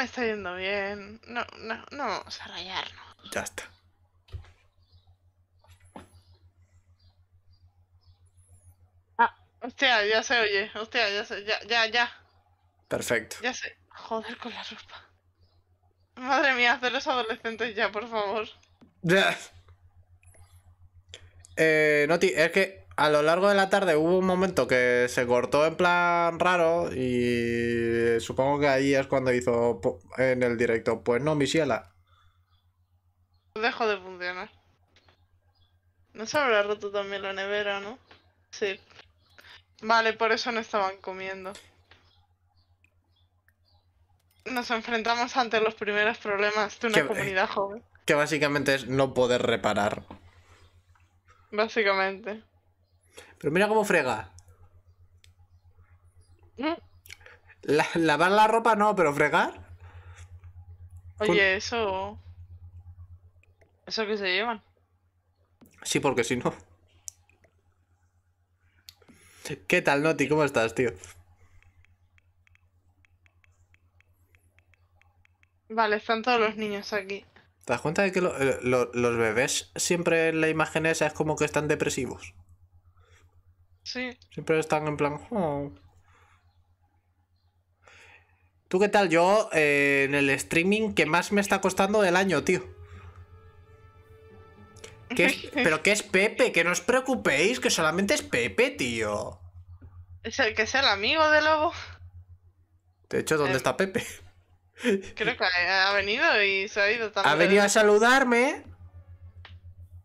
me está yendo bien. No, no, no vamos a rayarnos. Ya está. Ah, hostia, ya se oye. Hostia, ya se, ya, ya, ya. Perfecto. Ya sé Joder con la ropa. Madre mía, hacer los adolescentes ya, por favor. Ya. Eh, Noti, es que a lo largo de la tarde hubo un momento que se cortó en plan raro y supongo que ahí es cuando hizo en el directo, pues no, mi Dejo Dejó de funcionar. No se habrá roto también la nevera, ¿no? Sí. Vale, por eso no estaban comiendo. Nos enfrentamos ante los primeros problemas de una eh, comunidad joven. Que básicamente es no poder reparar. Básicamente. Pero mira cómo frega. lavar la ropa no, pero fregar. Oye, eso. Eso que se llevan. Sí, porque si no. ¿Qué tal, Noti? ¿Cómo estás, tío? Vale, están todos los niños aquí. ¿Te das cuenta de que eh, los bebés siempre en la imagen esa es como que están depresivos? Sí. Siempre están en plan. Oh". ¿Tú qué tal? Yo eh, en el streaming que más me está costando del año, tío. pero qué es Pepe, que no os preocupéis, que solamente es Pepe, tío. Es el que es el amigo de Lobo. De hecho, ¿dónde eh, está Pepe? Creo que ha venido y se ha ido también. Ha venido a saludarme.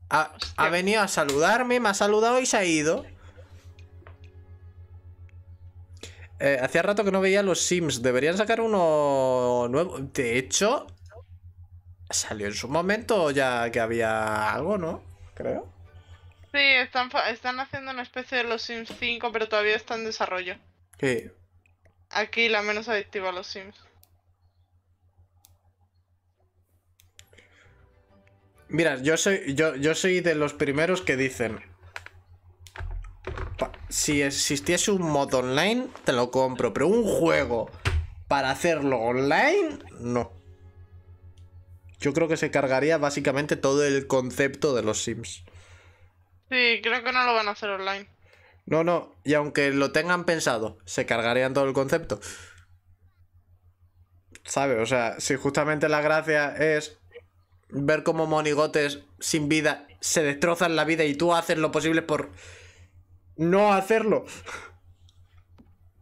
ha venido a saludarme, me ha saludado y se ha ido. Eh, hacía rato que no veía los Sims. Deberían sacar uno nuevo. De hecho, salió en su momento ya que había algo, ¿no? Creo. Sí, están, haciendo una especie de los Sims 5, pero todavía está en desarrollo. Sí. Aquí la menos adictiva a los Sims. Mira, yo soy, yo, yo soy de los primeros que dicen, si existiese un modo online, te lo compro, pero un juego para hacerlo online, no. Yo creo que se cargaría básicamente todo el concepto de los Sims. Sí, creo que no lo van a hacer online. No, no, y aunque lo tengan pensado, se cargarían todo el concepto. ¿Sabes? O sea, si justamente la gracia es ver cómo monigotes sin vida se destrozan la vida y tú haces lo posible por no hacerlo.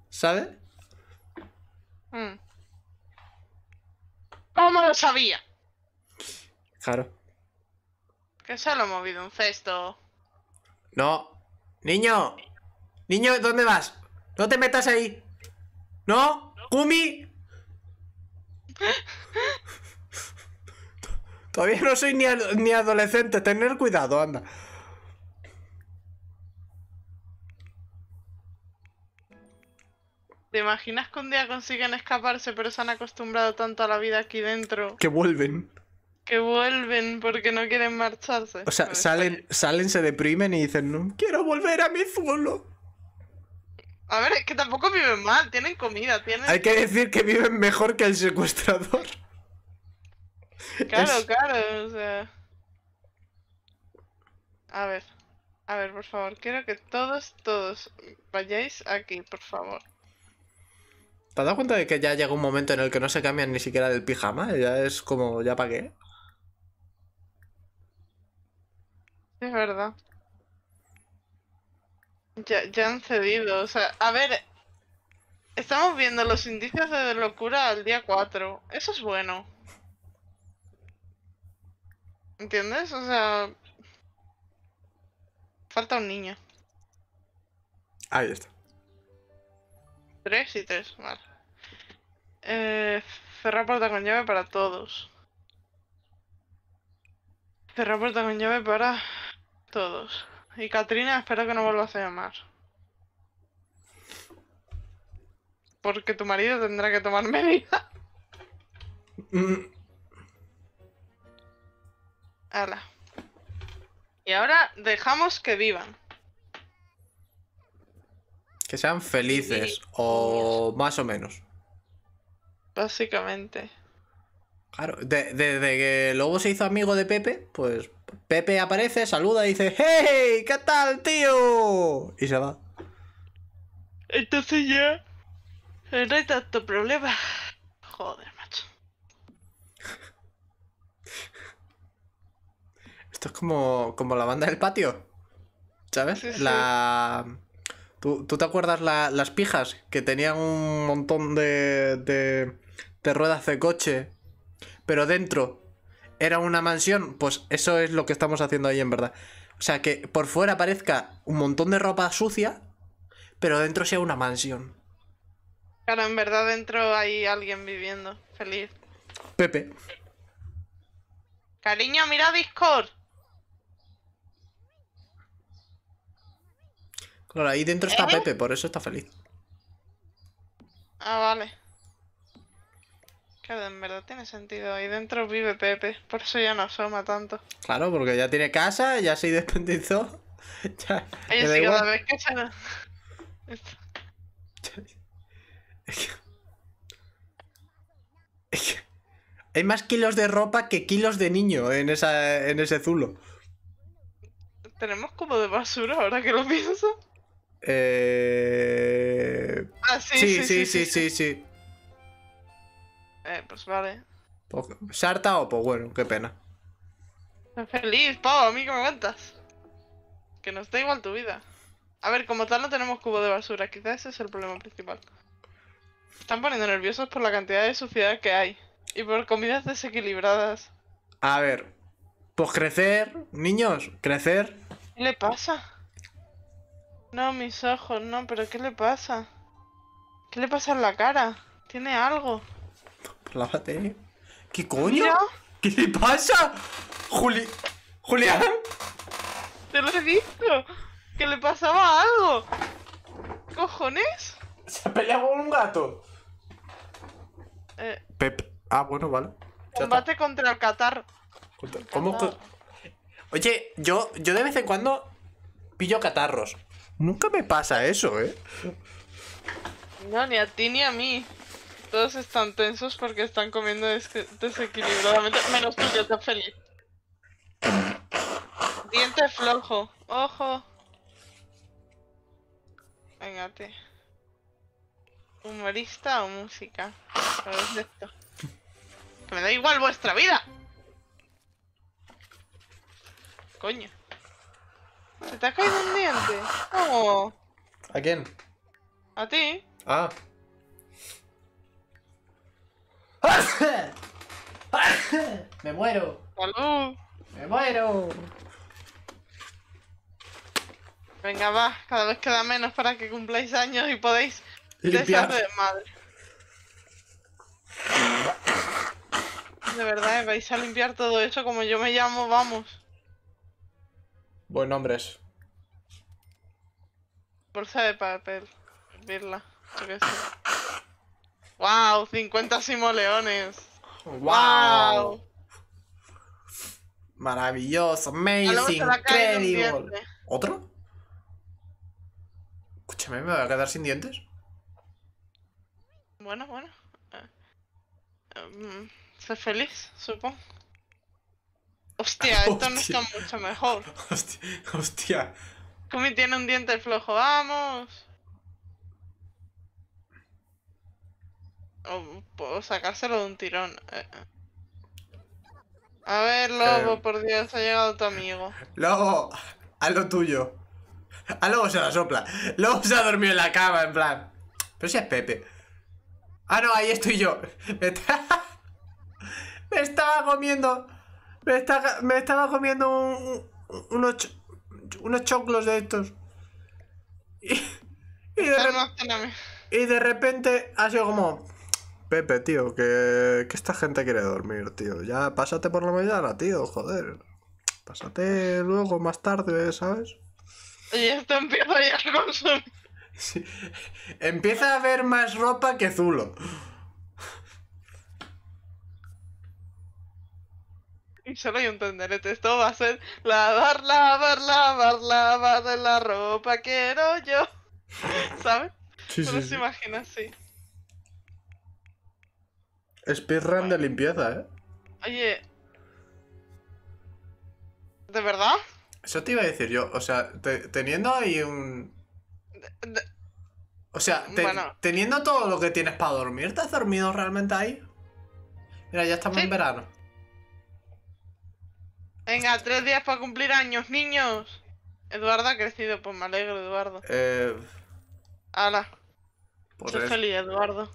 ¿Sabes? Mm. ¿Cómo lo sabía? Claro. Que solo lo ha movido un cesto. No. Niño. Niño, ¿dónde vas? No te metas ahí. ¿No? ¿Kumi? Todavía no soy ni adolescente. Tener cuidado, anda. ¿Te imaginas que un día consiguen escaparse pero se han acostumbrado tanto a la vida aquí dentro? Que vuelven. Que vuelven porque no quieren marcharse. O sea, salen, salen, se deprimen y dicen, no, quiero volver a mi suelo! A ver, es que tampoco viven mal, tienen comida, tienen... Hay que decir que viven mejor que el secuestrador. claro, claro, o sea... A ver, a ver, por favor, quiero que todos, todos vayáis aquí, por favor. ¿Te has dado cuenta de que ya llega un momento en el que no se cambian ni siquiera del pijama? Ya es como, ¿ya para qué? Es verdad. Ya, ya han cedido, o sea, a ver, estamos viendo los indicios de locura al día 4, eso es bueno. ¿Entiendes? O sea, falta un niño. Ahí está. Tres y tres, vale. Eh, cerrar puerta con llave para todos. Cerrar puerta con llave para todos. Y Katrina, espero que no vuelvas a llamar. Porque tu marido tendrá que tomar medidas. Mm. Hala. Y ahora dejamos que vivan. Que sean felices o más o menos. Básicamente. Claro, desde que luego se hizo amigo de Pepe, pues Pepe aparece, saluda y dice, ¡Hey! ¿Qué tal, tío? Y se va. Entonces ya... Eh, no hay tanto problema. Joder, macho. Esto es como, como la banda del patio. ¿Sabes? La... ¿Tú, te acuerdas las pijas? Que tenían un montón de, de, de, ruedas de coche, pero dentro era una mansión. Pues eso es lo que estamos haciendo ahí en verdad. O sea, que por fuera parezca un montón de ropa sucia, pero dentro sea una mansión. Claro, en verdad dentro hay alguien viviendo, feliz. Pepe. Cariño, mira Discord. Claro, ahí dentro está ¿Eh? Pepe, por eso está feliz. Ah, vale. Claro, en verdad tiene sentido. Ahí dentro vive Pepe, por eso ya no asoma tanto. Claro, porque ya tiene casa, ya se independizó. Hay más kilos de ropa que kilos de niño en, esa, en ese zulo. Tenemos como de basura ahora que lo pienso. Eh... Ah, sí, sí, sí, sí, sí, Eh, pues vale. ¿Sarta pues, o po, bueno, qué pena. Pues feliz, po! a mí que me cuentas. Que nos da igual tu vida. A ver, como tal no tenemos cubo de basura, quizás ese es el problema principal. Están poniendo nerviosos por la cantidad de suciedad que hay. Y por comidas desequilibradas. A ver, pues crecer, niños, crecer. ¿Qué le pasa? No, mis ojos, no, pero ¿qué le pasa? ¿Qué le pasa en la cara? Tiene algo. Lávate. ¿Qué coño? ¿Qué le pasa? Juli... Julián. Te lo he visto Que le pasaba algo. ¿Qué ¿Cojones? Se ha peleado con un gato. Eh. Pep. Ah, bueno, vale. Combate contra el Qatar. ¿Cómo? Oye, yo, yo de vez en cuando pillo catarros. Nunca me pasa eso, ¿eh? No, ni a ti ni a mí. Todos están tensos porque están comiendo desequilibradamente, menos tú, yo estoy feliz. Diente flojo, ojo. Véngate ¿Humorista o música? Que me da igual vuestra vida. Coño. Se te ha caído un diente. ¿Cómo? ¿A quién? A ti. Ah. Me muero. Salud. Me muero. Venga, va. Cada vez queda menos para que cumpláis años y podéis Limpiar. de madre. De verdad, vais a limpiar todo eso como yo me llamo, vamos. Buen nombre es. Bolsa de papel. Birla. ¡Wow! 50 simoleones. ¡Wow! Maravilloso, amazing, ¡Incredible! ¿Otro? Escúchame, ¿me voy a quedar sin dientes? Bueno, bueno. Ah, um, Ser feliz, supongo. Hostia, esto no está mucho mejor. Hostia. hostia. Kumi tiene un diente flojo, vamos. O puedo sacárselo de un tirón. Eh. A ver, Lobo, eh. por Dios, ha llegado tu amigo. Lobo, haz lo tuyo. A Lobo se la sopla. Lobo se ha dormido en la cama, en plan. Pero si es Pepe. Ah, no, ahí estoy yo. Me estaba comiendo me, me estaba comiendo unos, choclos de estos. Y, de, repente ha sido como... Pepe, tío, que, esta gente quiere dormir, tío. Ya, pásate por la mañana, tío, joder. Pásate luego, más tarde, ¿sabes? Y esto empieza ya a consumir. Empieza a haber más ropa que Zulo. Y solo hay un tenderete. Esto va a ser lavar, lavar, lavar, lavar de la ropa quiero yo. ¿Sabes? Sí, se sí. imagina así. Speedrun de limpieza, ¿eh? Oye. ¿De verdad? Eso te iba a decir yo. O sea, teniendo ahí un. O sea, teniendo todo lo que tienes para dormir, ¿te has dormido realmente ahí? Mira, ya estamos en verano. Venga, tres días para cumplir años, niños. Eduardo ha crecido, pues me alegro, Eduardo. Eh... Ala. Pues yo feliz, Eduardo.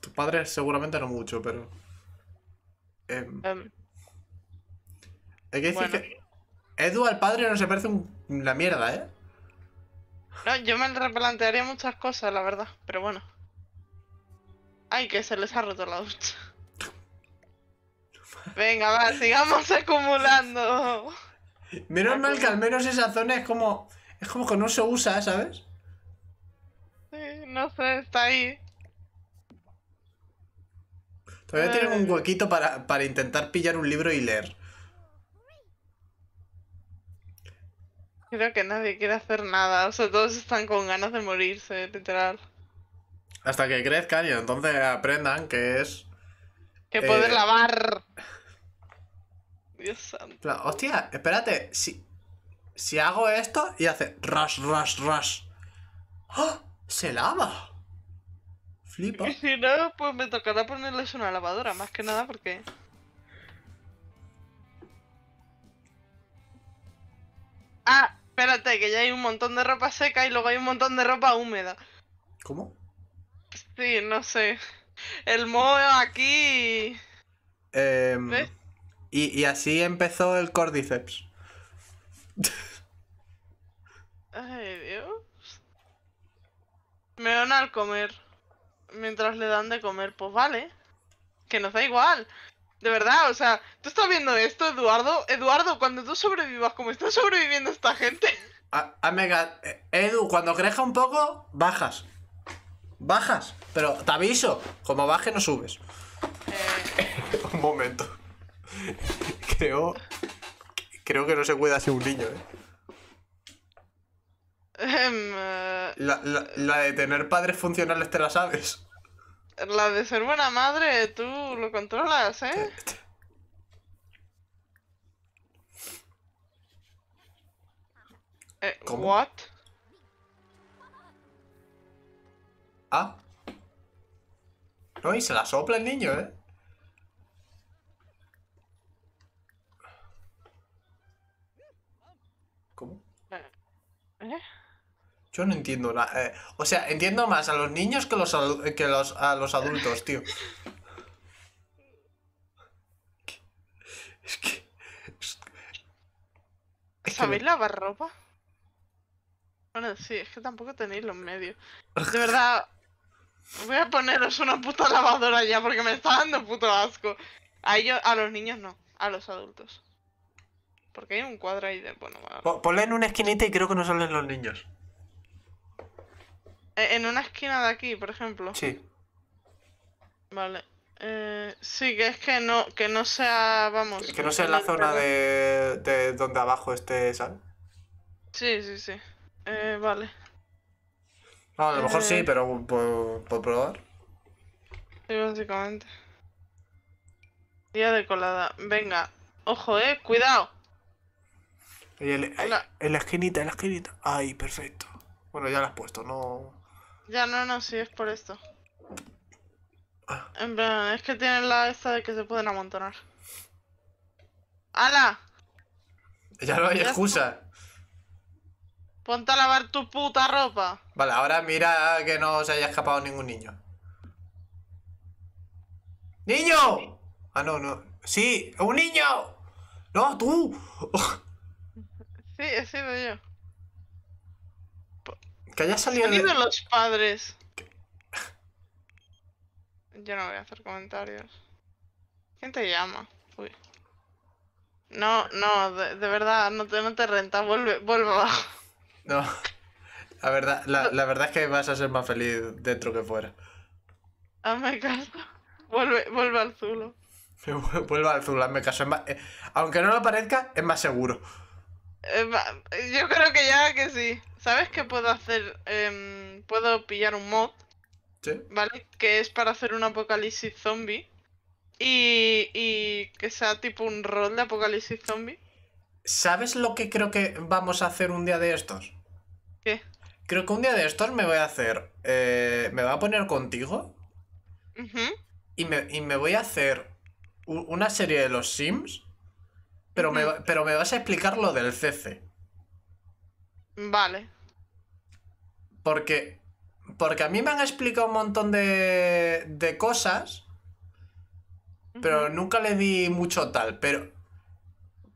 Tus padres seguramente no mucho, pero... Eh... que decir que... Edu al padre no se parece un... la mierda, ¿eh? No, yo me replantearía muchas cosas, la verdad, pero bueno. Ay, que se les ha roto la ducha. Venga, va, sigamos acumulando. Menos mal que al menos esa zona es como. Es como que no se usa, ¿sabes? Sí, no sé, está ahí. Todavía tienen un huequito para, intentar pillar un libro y leer. Creo que nadie quiere hacer nada, o sea, todos están con ganas de morirse, literal. Hasta que crezcan y entonces aprendan que es... Que poder eh, lavar. Dios santo. hostia, espérate, si, si hago esto y hace rush, rush, rush. ¡Oh! ¡Se lava! Flipa. Y si no, pues me tocará ponerles una lavadora, más que nada porque... Ah, espérate, que ya hay un montón de ropa seca y luego hay un montón de ropa húmeda. ¿Cómo? Sí, no sé. El modo aquí... Eh... ¿Ves? Y, así empezó el Cordyceps. Ay, Dios. Me van al comer. Mientras le dan de comer, pues vale. Que nos da igual. De verdad, o sea, tú estás viendo esto, Eduardo. Eduardo, cuando tú sobrevivas como está sobreviviendo esta gente. A, ah, mega ah, eh, Edu, cuando crezca un poco, bajas. Bajas, pero te aviso, como baje no subes. Eh. un momento. creo, creo que no se puede hacer un niño, ¿eh? Em, eh la, de tener padres funcionales te la sabes. La de ser buena madre, tú lo controlas, ¿eh? eh cómo ¿Ah? No, y se la sopla el niño, ¿eh? ¿Eh? Yo no entiendo la, eh, o sea, entiendo más a los niños que, los, que a los adultos, tío. Es ¿Sabéis lavar ropa? Bueno, sí, es que tampoco tenéis los medios. De verdad, voy a poneros una puta lavadora ya porque me está dando puto asco. A ellos, a los niños no, a los adultos. Porque hay un cuadro ahí de. Bueno, vale. en una esquinita y creo que no salen los niños. Eh, en una esquina de aquí, por ejemplo. Sí. Vale. Eh, sí, que es que no, que no sea, vamos. Que no sea en la zona de, de, donde abajo esté, sal. Sí, sí, sí. Eh, vale. Ah, a lo mejor sí, eh. pero por, probar. Sí, básicamente. Día de colada. Venga. Ojo, eh, cuidado. En la esquinita, en la esquinita. Ay, perfecto. Bueno, ya la has puesto, no. Ya no, no, sí, es por esto. Ah. es que tienen la esta de que se pueden amontonar. ¡Hala! Ya no hay excusa. Ponte a lavar tu puta ropa. Vale, ahora mira que no se haya escapado ningún niño. ¡Niño! Ah, no, no. ¡Sí! ¡Un niño! ¡No, tú! Sí, he sido yo. Que haya salido. de... los padres. Yo no voy a hacer comentarios. ¿Quién te llama? No, no, de, verdad, no te, no te renta, vuelve, vuelve abajo. No. La verdad, la, la, verdad es que vas a ser más feliz dentro que fuera. Hazme caso. Vuelve, vuelve al Zulo. Vuelve al Zulo, hazme caso. Eh, aunque no lo parezca, es más seguro. Eh, yo creo que ya que sí. ¿Sabes qué puedo hacer? Em, puedo pillar un mod. ¿Sí? ¿Vale? Que es para hacer un apocalipsis zombie. Y, y que sea tipo un rol de apocalipsis zombie. ¿Sabes lo que creo que vamos a hacer un día de estos? ¿Qué? Creo que un día de estos me voy a hacer. Eh, me voy a poner contigo. y me voy a hacer una serie de los Sims pero me, vas a explicar lo del CC. Vale. Porque, porque a mí me han explicado un montón de, de cosas, pero nunca le di mucho tal. Pero,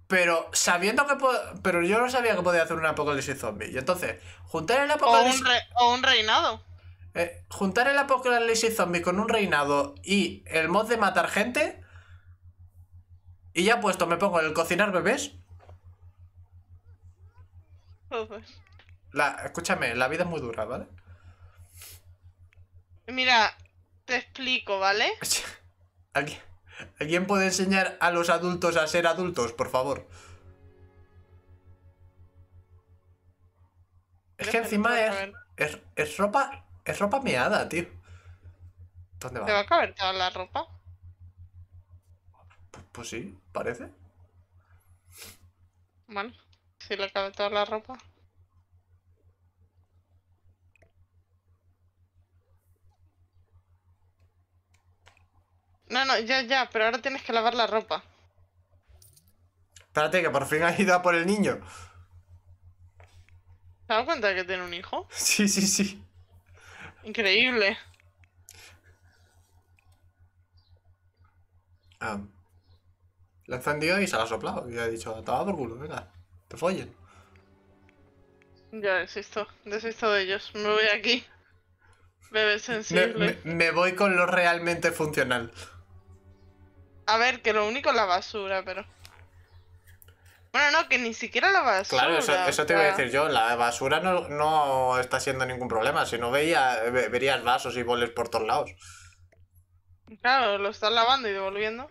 pero sabiendo que pero yo no sabía que podía hacer un apocalipsis zombie. Y entonces, juntar el apocalipsis... O un, un reinado. Eh, juntar el apocalipsis zombie con un reinado y el mod de matar gente y ya puesto, me pongo en el cocinar bebés. escúchame, la vida es muy dura, ¿vale? Mira, te explico, ¿vale? ¿Alguien, puede enseñar a los adultos a ser adultos, por favor? Es que encima es, ropa. Es ropa meada, tío. ¿Dónde va? ¿Te va a caber toda la ropa? Pues sí, parece. Vale si le cabe toda la ropa. No, no, ya, ya, pero ahora tienes que lavar la ropa. Espérate, que por fin has ido a por el niño. ¿Te has dado cuenta de que tiene un hijo? Sí, sí, sí. Increíble. Ah. La ha encendido y se la ha soplado. Y he dicho, estaba por culo, venga, te follen. Ya desisto, desisto de ellos. Me voy aquí. Bebé sensible. Me, voy con lo realmente funcional. A ver, que lo único es la basura, pero. Bueno, no, que ni siquiera la basura. Claro, eso, te iba a decir yo. La basura no, no está siendo ningún problema. Si no veía, verías vasos y boles por todos lados. Claro, lo estás lavando y devolviendo.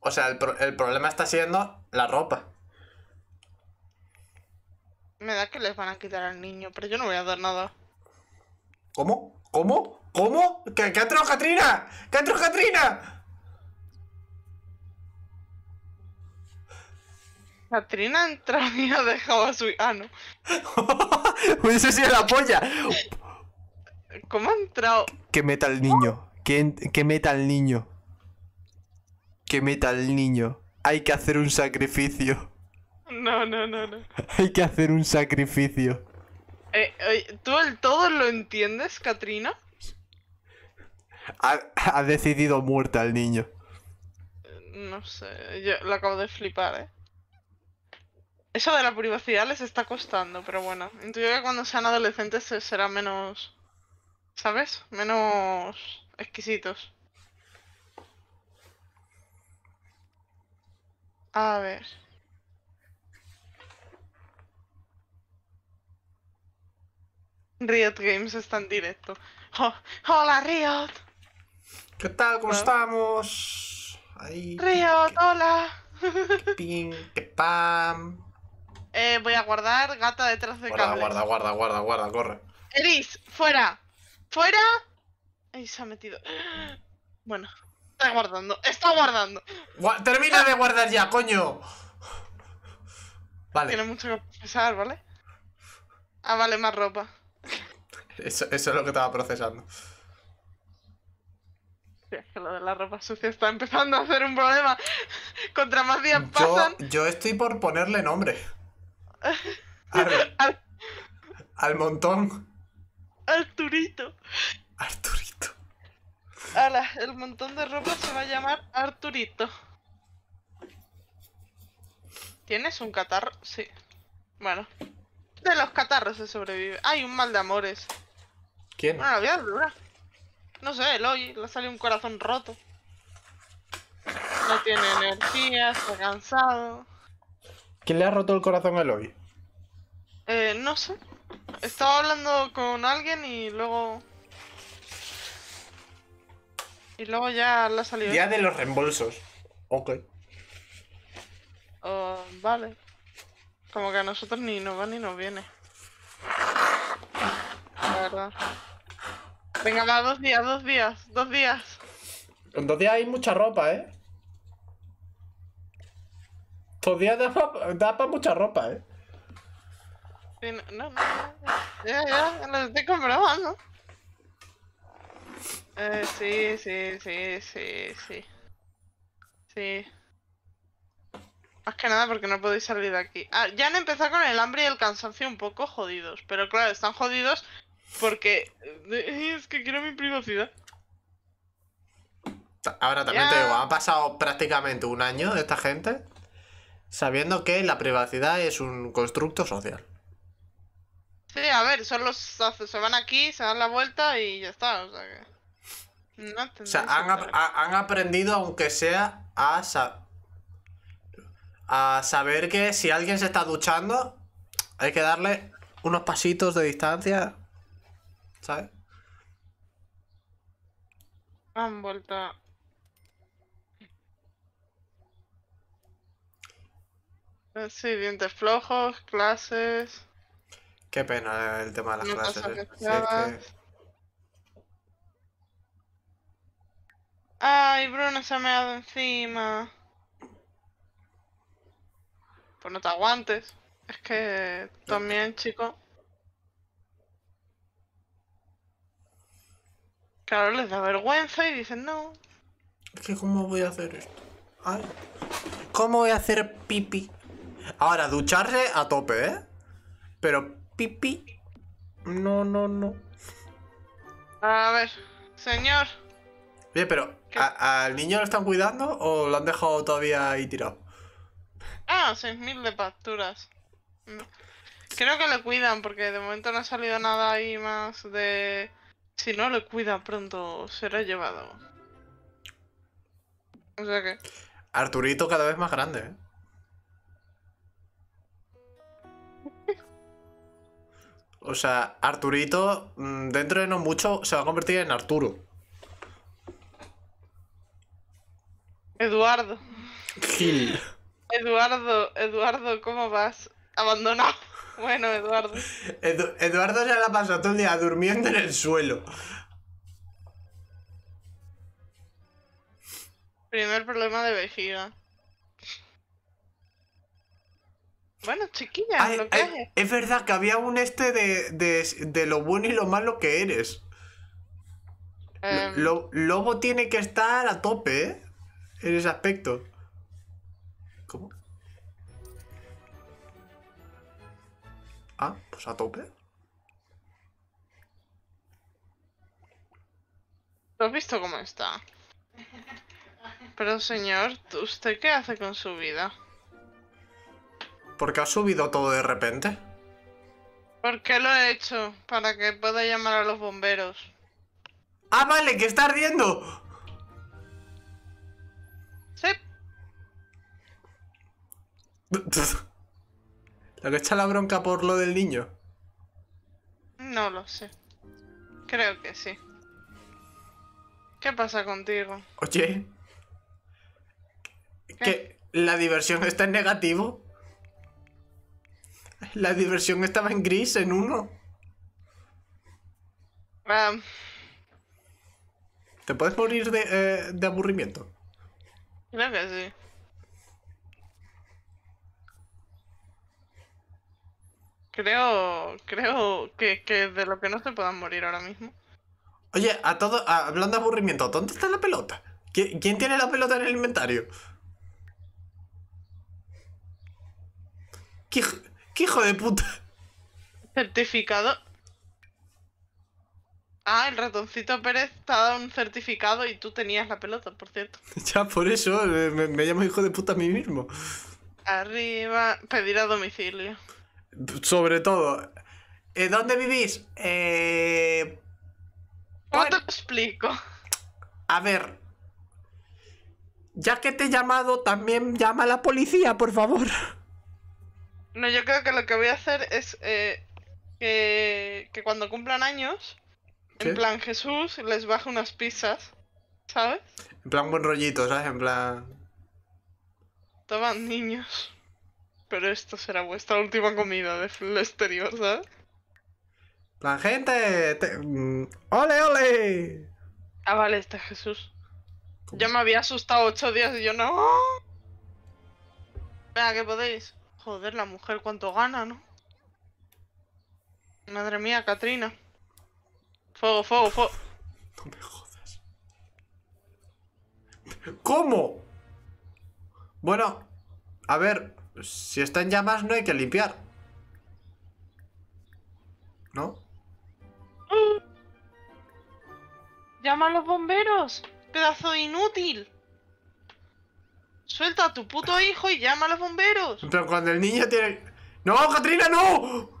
O sea, el, problema está siendo la ropa. Me da que les van a quitar al niño, pero yo no voy a dar nada. ¿Cómo? ¿Cómo? ¿Cómo? ¿Qué, ha entrado Katrina? ¿Qué ha entrado Katrina? Katrina entra y ha dejado a su... Ah, no. Hubiese sido la polla. ¿Cómo ha entrado? Que meta el niño. Que, meta el niño que meta al niño. Hay que hacer un sacrificio. No, no, no, no. Hay que hacer un sacrificio. Eh, ¿Tú el todo lo entiendes, Katrina? Ha, decidido muerta al niño. No sé, yo lo acabo de flipar, ¿eh? Eso de la privacidad les está costando, pero bueno. Intuyo que cuando sean adolescentes eh, será menos... ¿Sabes? Menos exquisitos. A ver. Riot Games está en directo. Oh, ¡Hola, Riot! ¿Qué tal? ¿Cómo ah. estamos? Ahí, Riot, hola. ping, que pam. Eh, voy a guardar gata detrás de guarda, Guarda, guarda, guarda, guarda, corre. Eris, fuera. ¡Fuera! Ahí se ha metido. Bueno. Está guardando, está guardando. Termina de guardar ya, coño. Vale. Tiene mucho que procesar, ¿vale? Ah, vale, más ropa. Eso, es lo que estaba procesando. es que lo de la ropa sucia está empezando a hacer un problema. Contra más días yo, pasan. Yo estoy por ponerle nombre. al montón. Arturito. Arturito. Ala, el montón de ropa se va a llamar Arturito. ¿Tienes un catarro? Sí. Bueno. De los catarros se sobrevive. Hay un mal de amores. ¿Quién? No lo dura. No sé, Eloy. Le sale un corazón roto. No tiene energía, está cansado. ¿Quién le ha roto el corazón a Eloy? Eh, no sé. Estaba hablando con alguien y luego y luego ya la salida... Día de los reembolsos. Ok. vale. Como que a nosotros ni nos va ni nos viene. La verdad. Venga, va, dos días, dos días, dos días. En dos días hay mucha ropa, ¿eh? Dos días da para mucha ropa, ¿eh? no, no, no, ya, ya, ya, ya lo estoy comprobando sí, sí, sí, sí, sí. Sí. Más que nada porque no podéis salir de aquí. Ah, ya han empezado con el hambre y el cansancio un poco jodidos. Pero claro, están jodidos porque... Es que quiero mi privacidad. Ahora también te digo, ha pasado prácticamente un año de esta gente sabiendo que la privacidad es un constructo social. Sí, a ver, son los... Se van aquí, se dan la vuelta y ya está. O sea que... Pues, o sea, han, aprendido, aunque sea, a, a saber que si alguien se está duchando, hay que darle unos pasitos de distancia, ¿sabes? Han vuelto Sí, dientes flojos, clases. Qué pena el tema de las clases. Ay, Bruno se me ha dado encima. Pues no te aguantes. Es que también, chico. Claro, les da vergüenza y dicen no. Es que cómo voy a hacer esto. Ay, ¿Cómo voy a hacer pipi? Ahora, ducharse a tope, ¿eh? Pero pipi. No, no, no. A ver, señor. Bien, pero ¿Al niño lo están cuidando o lo han dejado todavía ahí tirado? Ah, 6.000 de pasturas. Creo que le cuidan porque de momento no ha salido nada ahí más de... Si no lo cuida pronto será llevado. O sea que... Arturito cada vez más grande, ¿eh? O sea, Arturito, mm, dentro de no mucho, se va a convertir en Arturo. Eduardo. Gil. Eduardo, Eduardo, ¿cómo vas? Abandonado. Bueno, Eduardo. Eduardo se la pasado todo el día durmiendo en el suelo. Primer problema de vejiga. Bueno, chiquilla, lo que Es verdad que había un este de, lo bueno y lo malo que eres. Em. lobo tiene que estar a tope, ¿eh? en ese aspecto. ¿Cómo? Ah, pues a tope. ¿Lo has visto cómo está? Pero señor, ¿usted qué hace con su vida? ¿Por qué ha subido todo de repente? Porque lo he hecho, para que pueda llamar a los bomberos. ¡Ah, vale! ¡Que está ardiendo! Lo que echa la bronca por lo del niño? No lo sé. Creo que sí. ¿Qué pasa contigo? Oye. ¿Qué? ¿Que la diversión está en negativo? La diversión estaba en gris, en uno. ¿Te puedes morir de, eh, de aburrimiento? Creo que sí. Creo, creo que, que de lo que no se puedan morir ahora mismo. Oye, a todo, hablando de aburrimiento, ¿dónde está la pelota? ¿Quién tiene la pelota en el inventario? ¿Qué, hijo de puta? Certificado. Ah, el ratoncito Pérez te ha dado un certificado y tú tenías la pelota, por cierto. ya, por eso eh, me llamo hijo de puta a mí mismo. Arriba, pedir a domicilio. Sobre todo. Eh, ¿Dónde vivís? Eh... ¿Cómo te lo explico? A ver. Ya que te he llamado, también llama a la policía, por favor. No, yo creo que lo que voy a hacer es eh, que, cuando cumplan años, en plan Jesús les baje unas pizzas, ¿sabes? En plan buen rollito, ¿sabes? En plan... Toman niños. Pero esto será vuestra última comida de exterior, ¿sabes? La gente... Mm, ¡Ole, ole! Ah, vale, este Jesús. Ya me había asustado ocho días y yo no. Vea qué podéis. Joder, la mujer cuánto gana, ¿no? Madre mía, Katrina. Fuego, fuego, fuego. No me jodas. ¿Cómo? Bueno, a ver. Si está en llamas no hay que limpiar. ¿No? Llama a los bomberos, pedazo inútil. Suelta a tu puto hijo y llama a los bomberos. Pero cuando el niño tiene... ¡No, Katrina, no!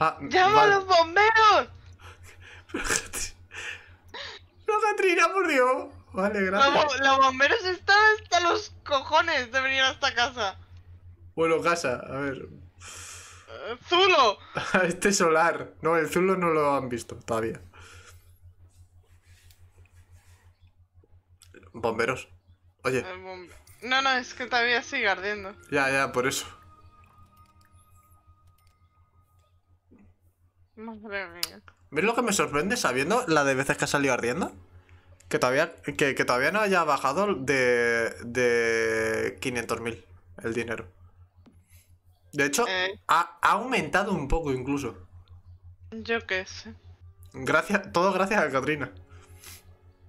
Ah, ¡Llama a los bomberos! No, Katrina, por Dios. Vale, gracias. Los, bomberos están hasta los cojones de venir a esta casa. Bueno, casa, a ver. Eh, ¡Zulo! este solar. No, el Zulo no lo han visto todavía. Bomberos. Oye. Eh, no, no, es que todavía sigue ardiendo. Ya, ya, por eso. Madre mía. ¿Ves lo que me sorprende sabiendo la de veces que ha salido ardiendo? Que todavía, no haya bajado de, de 500.000 el dinero. De hecho, eh. ha, aumentado un poco incluso. Yo qué sé. Gracias, todo gracias a Katrina.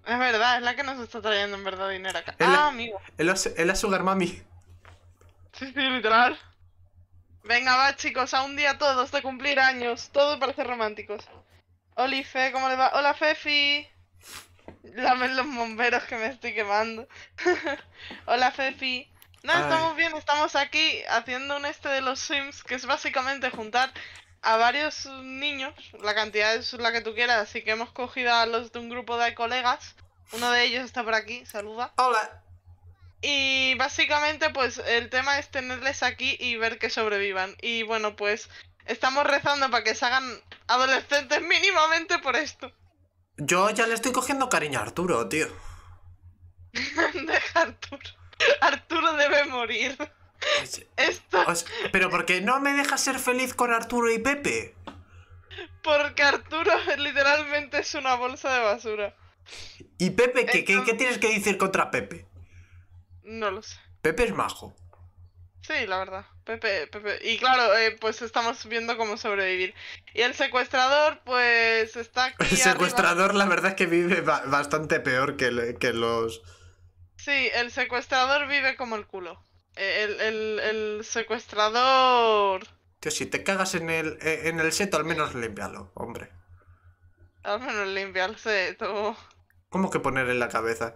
Es verdad, es la que nos está trayendo en verdad dinero acá. ah, amigo. Es es Sugar Mami. Sí, sí, literal. Venga, va, chicos, a un día todos de cumplir años. Todo parece románticos. Oli, Fe, ¿cómo le va? Hola, Fefi. Lamen los bomberos que me estoy quemando. Hola, Fefi. No, estamos bien, estamos aquí haciendo un este de los Sims, que es básicamente juntar a varios niños, la cantidad es la que tú quieras, así que hemos cogido a los de un grupo de colegas. Uno de ellos está por aquí, saluda. Hola. Y básicamente, pues el tema es tenerles aquí y ver que sobrevivan. Y bueno, pues estamos rezando para que se hagan adolescentes mínimamente por esto. Yo ya le estoy cogiendo cariño a Arturo, tío. Deja Arturo. Arturo debe morir. Pero ¿por qué no me dejas ser feliz con Arturo y Pepe? Porque Arturo literalmente es una bolsa de basura. ¿Y Pepe? ¿qué, qué tienes que decir contra Pepe? No lo sé. Pepe es majo. Sí, la verdad. Pepe, Pepe. Y claro, eh, pues estamos viendo cómo sobrevivir. Y el secuestrador, pues está... Aquí el secuestrador, la verdad es que vive bastante peor que, que los... Sí, el secuestrador vive como el culo. E, el, el, el secuestrador... que si te cagas en el, e, en el seto, al menos límpialo, hombre. Al menos limpia el seto. ¿Cómo que poner en la cabeza?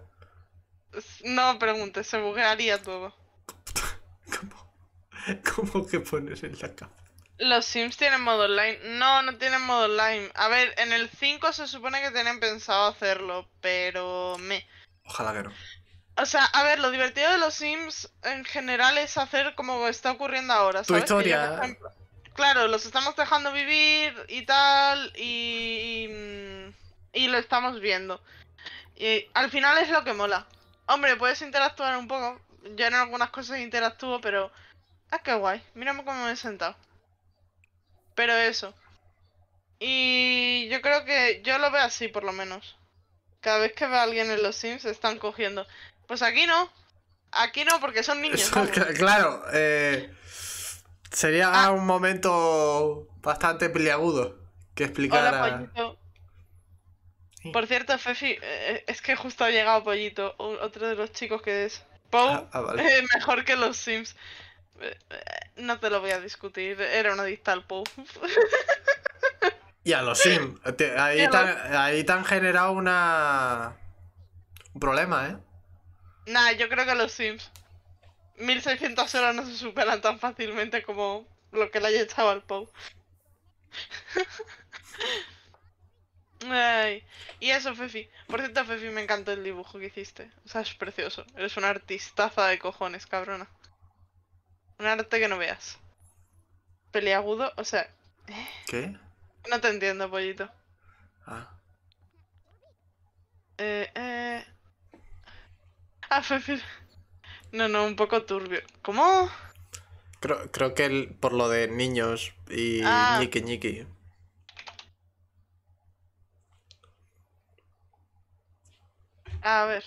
No preguntes, se buguearía todo. ¿Cómo que pones en la caja? Los Sims tienen modo online. No, no tienen modo online. A ver, en el 5 se supone que tienen pensado hacerlo, pero me. Ojalá que no. O sea, a ver, lo divertido de los Sims en general es hacer como está ocurriendo ahora. ¿sabes? Tu historia. claro, los estamos dejando vivir y tal, y. y, y lo estamos viendo. Y al final es lo que mola. Hombre, puedes interactuar un poco. Yo en algunas cosas interactúo, pero Ah, qué guay. Mírame cómo me he sentado. Pero eso. Y yo creo que yo lo veo así, por lo menos. Cada vez que ve a alguien en los Sims, están cogiendo. Pues aquí no. Aquí no, porque son niños. claro. Eh, sería ah. un momento bastante peliagudo que explicar Por cierto, Fefi, eh, eh, es que justo ha llegado Pollito, otro de los chicos que es Poe, ah, ah, eh, mejor que los Sims. No te lo voy a discutir, era una puff Y a los Sims ahí, te han, generado una... un problema, ¿eh? Nah, yo creo que los Sims 1600 horas no se superan tan fácilmente como lo que le haya echado al Pou. Y eso, Fefi. Por cierto, Fefi, me encantó el dibujo que hiciste. O sea, es precioso. Eres una artistaza de cojones, cabrona. Un arte que no veas. peleagudo o sea. Eh, ¿Qué? No te entiendo, pollito. Ah. Eh, eh. Ah, No, no, un poco turbio. ¿Cómo? Creo, que el, por lo de niños y niqui ah. ñiqui A ver.